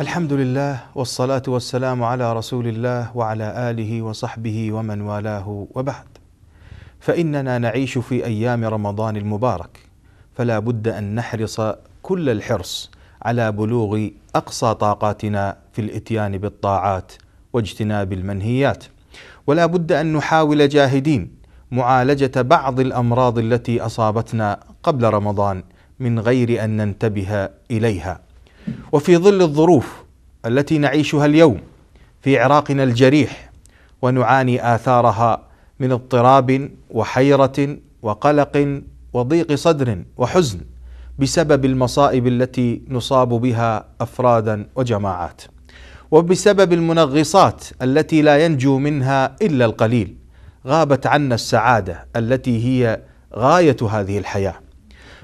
الحمد لله والصلاة والسلام على رسول الله وعلى آله وصحبه ومن والاه وبعد فإننا نعيش في أيام رمضان المبارك فلا بد أن نحرص كل الحرص على بلوغ أقصى طاقاتنا في الإتيان بالطاعات واجتناب المنهيات ولا بد أن نحاول جاهدين معالجة بعض الأمراض التي أصابتنا قبل رمضان من غير أن ننتبه إليها وفي ظل الظروف التي نعيشها اليوم في عراقنا الجريح ونعاني اثارها من اضطراب وحيره وقلق وضيق صدر وحزن بسبب المصائب التي نصاب بها افرادا وجماعات وبسبب المنغصات التي لا ينجو منها الا القليل غابت عنا السعاده التي هي غايه هذه الحياه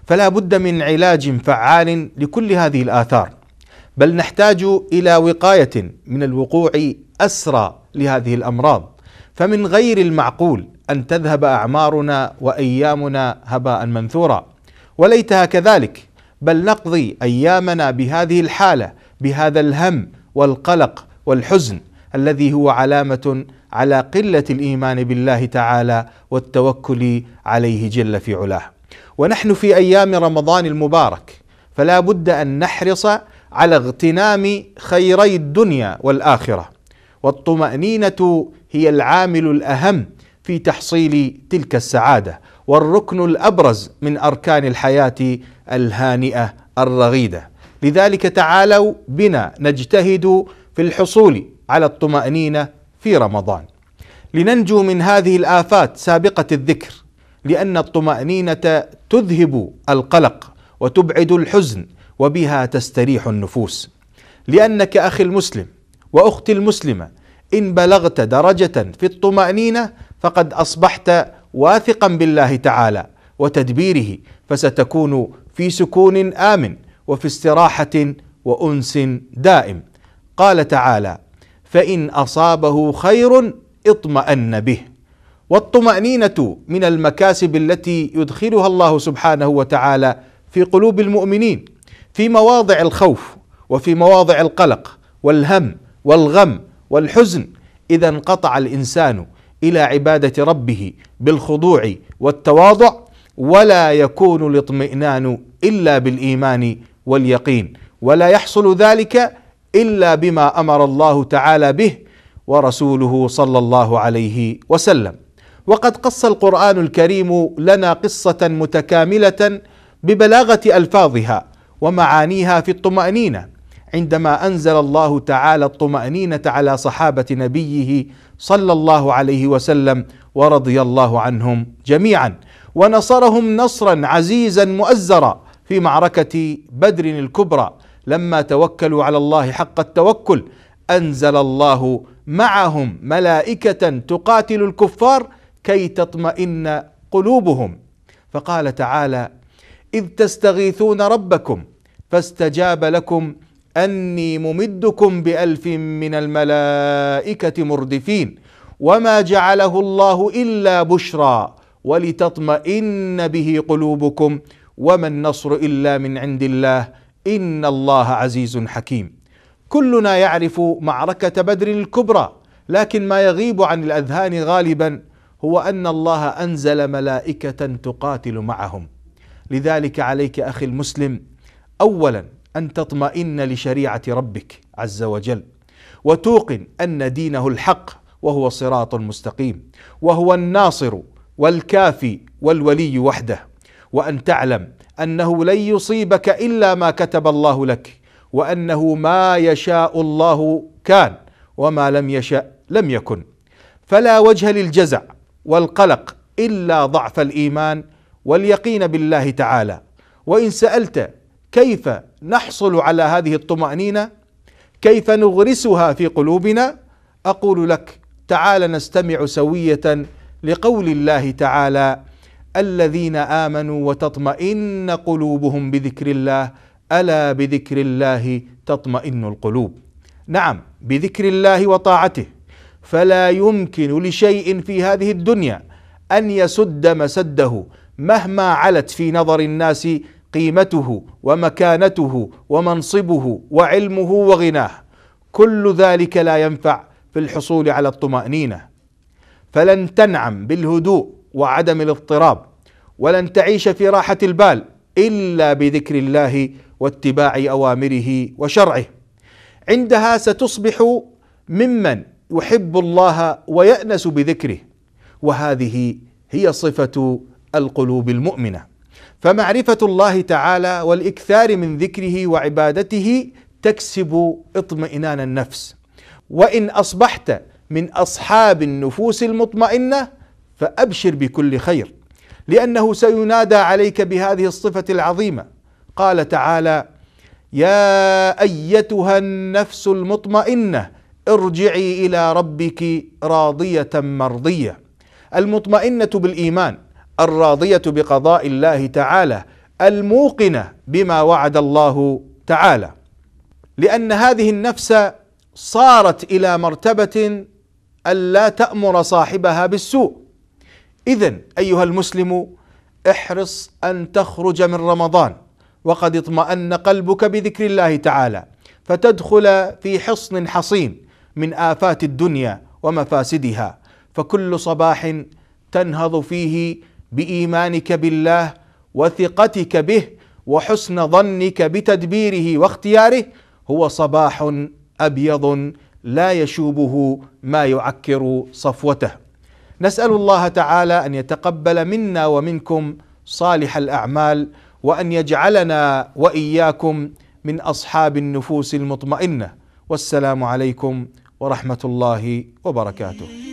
فلا بد من علاج فعال لكل هذه الاثار بل نحتاج الى وقايه من الوقوع اسرى لهذه الامراض فمن غير المعقول ان تذهب اعمارنا وايامنا هباء منثورا وليتها كذلك بل نقضي ايامنا بهذه الحاله بهذا الهم والقلق والحزن الذي هو علامه على قله الايمان بالله تعالى والتوكل عليه جل في علاه ونحن في ايام رمضان المبارك فلا بد ان نحرص على اغتنام خيري الدنيا والاخره والطمانينه هي العامل الاهم في تحصيل تلك السعاده والركن الابرز من اركان الحياه الهانئه الرغيده لذلك تعالوا بنا نجتهد في الحصول على الطمانينه في رمضان لننجو من هذه الافات سابقه الذكر لان الطمانينه تذهب القلق وتبعد الحزن وبها تستريح النفوس لانك اخي المسلم واختي المسلمه ان بلغت درجه في الطمانينه فقد اصبحت واثقا بالله تعالى وتدبيره فستكون في سكون امن وفي استراحه وانس دائم قال تعالى فان اصابه خير اطمان به والطمانينه من المكاسب التي يدخلها الله سبحانه وتعالى في قلوب المؤمنين في مواضع الخوف وفي مواضع القلق والهم والغم والحزن اذا انقطع الانسان الى عباده ربه بالخضوع والتواضع ولا يكون الاطمئنان الا بالايمان واليقين ولا يحصل ذلك الا بما امر الله تعالى به ورسوله صلى الله عليه وسلم وقد قص القران الكريم لنا قصه متكامله ببلاغه الفاظها ومعانيها في الطمأنينة عندما أنزل الله تعالى الطمأنينة على صحابة نبيه صلى الله عليه وسلم ورضي الله عنهم جميعا ونصرهم نصرا عزيزا مؤزرا في معركة بدر الكبرى لما توكلوا على الله حق التوكل أنزل الله معهم ملائكة تقاتل الكفار كي تطمئن قلوبهم فقال تعالى اذ تستغيثون ربكم فاستجاب لكم اني ممدكم بالف من الملائكه مردفين وما جعله الله الا بشرى ولتطمئن به قلوبكم وما النصر الا من عند الله ان الله عزيز حكيم كلنا يعرف معركه بدر الكبرى لكن ما يغيب عن الاذهان غالبا هو ان الله انزل ملائكه تقاتل معهم لذلك عليك اخي المسلم اولا ان تطمئن لشريعه ربك عز وجل وتوقن ان دينه الحق وهو صراط مستقيم وهو الناصر والكافي والولي وحده وان تعلم انه لن يصيبك الا ما كتب الله لك وانه ما يشاء الله كان وما لم يشا لم يكن فلا وجه للجزع والقلق الا ضعف الايمان واليقين بالله تعالى وان سالت كيف نحصل على هذه الطمأنينة كيف نغرسها في قلوبنا أقول لك تعال نستمع سوية لقول الله تعالى الذين آمنوا وتطمئن قلوبهم بذكر الله ألا بذكر الله تطمئن القلوب نعم بذكر الله وطاعته فلا يمكن لشيء في هذه الدنيا ان يسد مسده مهما علت في نظر الناس قيمته ومكانته ومنصبه وعلمه وغناه كل ذلك لا ينفع في الحصول على الطمانينه فلن تنعم بالهدوء وعدم الاضطراب ولن تعيش في راحه البال الا بذكر الله واتباع اوامره وشرعه عندها ستصبح ممن يحب الله ويانس بذكره وهذه هي صفه القلوب المؤمنه فمعرفة الله تعالى والإكثار من ذكره وعبادته تكسب اطمئنان النفس وإن أصبحت من أصحاب النفوس المطمئنة فأبشر بكل خير لأنه سينادى عليك بهذه الصفة العظيمة قال تعالى يا أيتها النفس المطمئنة ارجعي إلى ربك راضية مرضية المطمئنة بالإيمان الراضيه بقضاء الله تعالى الموقنه بما وعد الله تعالى لان هذه النفس صارت الى مرتبه الا تامر صاحبها بالسوء اذا ايها المسلم احرص ان تخرج من رمضان وقد اطمان قلبك بذكر الله تعالى فتدخل في حصن حصين من افات الدنيا ومفاسدها فكل صباح تنهض فيه بايمانك بالله وثقتك به وحسن ظنك بتدبيره واختياره هو صباح ابيض لا يشوبه ما يعكر صفوته نسال الله تعالى ان يتقبل منا ومنكم صالح الاعمال وان يجعلنا واياكم من اصحاب النفوس المطمئنه والسلام عليكم ورحمه الله وبركاته